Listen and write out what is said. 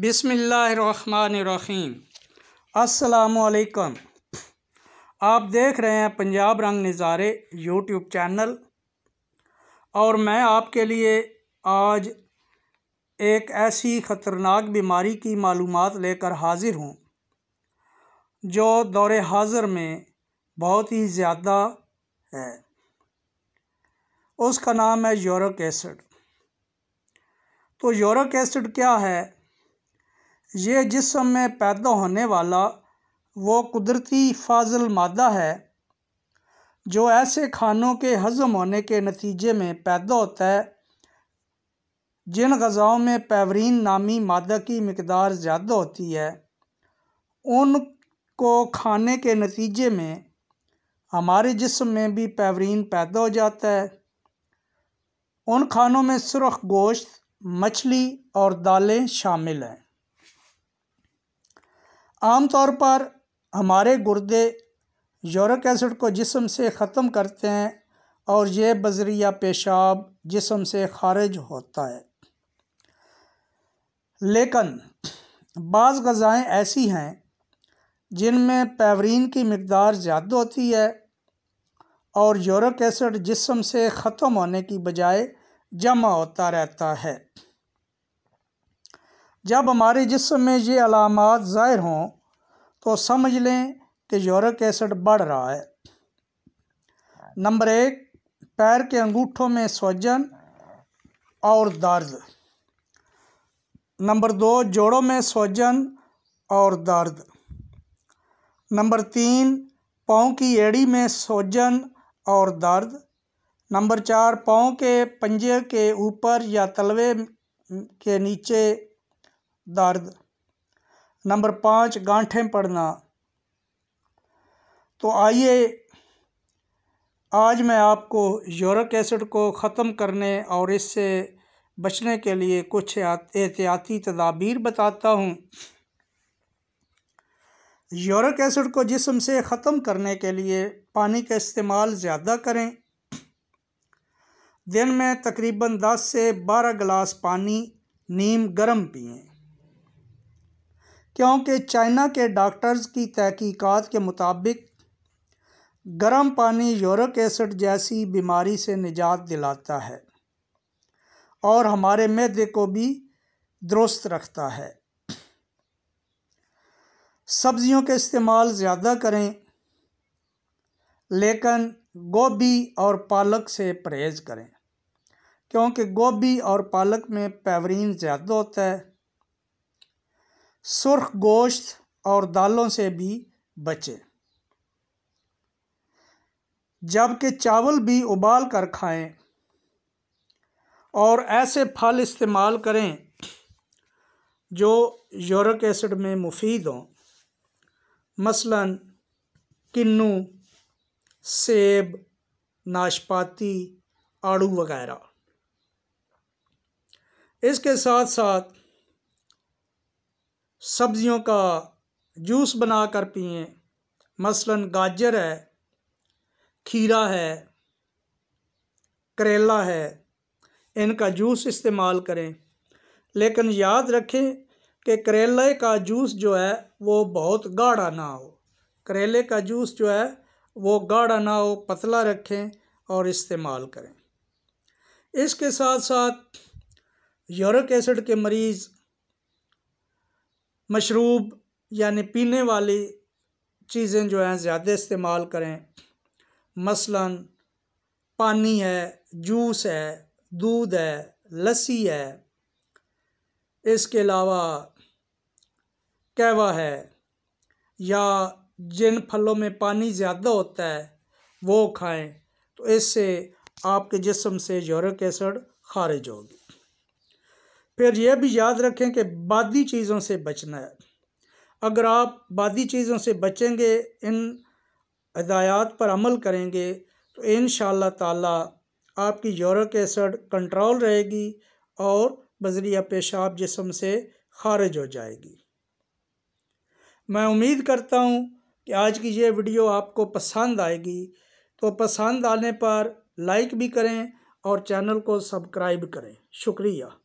बिसमीम् असलकम आप देख रहे हैं पंजाब रंग नज़ारे यूट्यूब चैनल और मैं आपके लिए आज एक ऐसी ख़तरनाक बीमारी की मालूम लेकर हाज़िर हूँ जो दौर हाज़र में बहुत ही ज़्यादा है उसका नाम है यूरिक एसिड तो यूरिक एसिड क्या है ये जिसम में पैदा होने वाला वो कुदरती फाजल मादा है जो ऐसे खानों के हज़म होने के नतीजे में पैदा होता है जिन गज़ाओं में पैवरीन नामी मादा की मकदार ज़्यादा होती है उन को खाने के नतीजे में हमारे जिसम में भी पैवरीन पैदा हो जाता है उन खानों में सुरख गोश्त मछली और दालें शामिल हैं आमतौर पर हमारे गुर्दे यूरिक एसिड को जिसम से ख़त्म करते हैं और ये बजरिया पेशाब जिसम से खारिज होता है लेकिन बाज़ गज़ाएँ ऐसी हैं जिनमें पैवरीन की मकदार ज़्यादा होती है और यूरिक एसिड जिसम से ख़त्म होने की बजाय जमा होता रहता है जब हमारे जिसम में ये अलामत ज़ाहिर हों तो समझ लें कि यूरिक एसिड बढ़ रहा है नंबर एक पैर के अंगूठों में सूजन और दर्द नंबर दो जोड़ों में सूजन और दर्द नंबर तीन पाँव की एड़ी में सूजन और दर्द नंबर चार पाँव के पंजे के ऊपर या तलवे के नीचे दर्द नंबर पाँच गांठें पड़ना तो आइए आज मैं आपको यूरिक एसिड को ख़त्म करने और इससे बचने के लिए कुछ एहतियाती तदाबीर बताता हूँ यूरिक एसिड को जिसम से ख़त्म करने के लिए पानी का इस्तेमाल ज़्यादा करें दिन में तकरीबन 10 से 12 गिलास पानी नीम गर्म पिएं क्योंकि चाइना के डॉक्टर्स की तहकीकात के मुताबिक गर्म पानी यूरिक एसिड जैसी बीमारी से निजात दिलाता है और हमारे मैदे को भी दुरुस्त रखता है सब्ज़ियों के इस्तेमाल ज़्यादा करें लेकिन गोभी और पालक से परहेज़ करें क्योंकि गोभी और पालक में पैवरीन ज़्यादा होता है सुर्ख गोश्त और दालों से भी बचें जबकि चावल भी उबाल कर खाएं और ऐसे फल इस्तेमाल करें जो यूरिक एसिड में मुफीद हों मसलन किन्नू सेब नाशपाती आड़ू वगैरह इसके साथ साथ सब्ज़ियों का जूस बना कर पिए मसलन गाजर है खीरा है करेला है इनका जूस इस्तेमाल करें लेकिन याद रखें कि करेले का जूस जो है वो बहुत गाढ़ा ना हो करेले का जूस जो है वो गाढ़ा ना हो पतला रखें और इस्तेमाल करें इसके साथ साथ यूरिक एसिड के मरीज़ मशरूब यानि पीने वाली चीज़ें जो हैं ज़्यादा इस्तेमाल करें मसलन पानी है जूस है दूध है लस्सी है इसके अलावा कहवा है या जिन फलों में पानी ज़्यादा होता है वो खाएं तो इससे आपके जिस्म से यूरिक एसिड खारिज होगी फिर यह भी याद रखें कि बादी चीज़ों से बचना है अगर आप बादी चीज़ों से बचेंगे इन हदायात पर अमल करेंगे तो इन ताला आपकी यूरिक एसड कंट्रोल रहेगी और बजरिया पेशाब जिसम से खारिज हो जाएगी मैं उम्मीद करता हूँ कि आज की ये वीडियो आपको पसंद आएगी तो पसंद आने पर लाइक भी करें और चैनल को सब्सक्राइब करें शुक्रिया